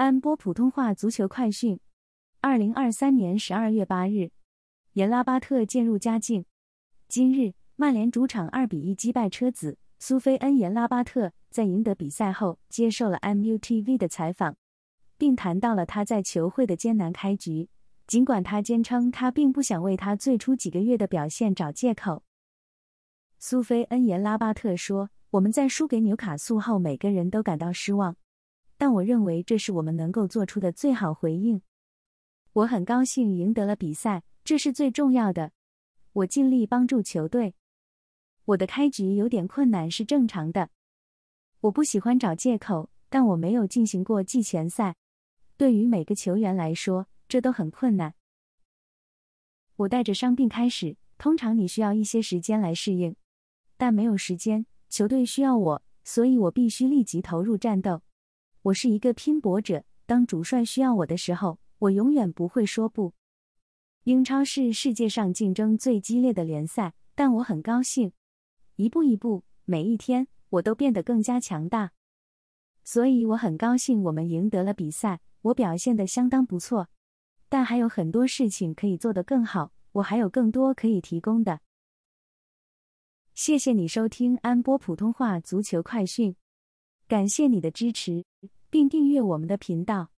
安播普通话足球快讯，二零二三年十二月八日，延拉巴特渐入佳境。今日曼联主场二比一击败车子，苏菲恩延拉巴特在赢得比赛后接受了 MUTV 的采访，并谈到了他在球会的艰难开局。尽管他坚称他并不想为他最初几个月的表现找借口，苏菲恩延拉巴特说：“我们在输给纽卡素后，每个人都感到失望。”但我认为这是我们能够做出的最好回应。我很高兴赢得了比赛，这是最重要的。我尽力帮助球队。我的开局有点困难，是正常的。我不喜欢找借口，但我没有进行过季前赛。对于每个球员来说，这都很困难。我带着伤病开始，通常你需要一些时间来适应，但没有时间。球队需要我，所以我必须立即投入战斗。我是一个拼搏者。当主帅需要我的时候，我永远不会说不。英超是世界上竞争最激烈的联赛，但我很高兴，一步一步，每一天，我都变得更加强大。所以我很高兴我们赢得了比赛。我表现得相当不错，但还有很多事情可以做得更好。我还有更多可以提供的。谢谢你收听安波普通话足球快讯。感谢你的支持，并订阅我们的频道。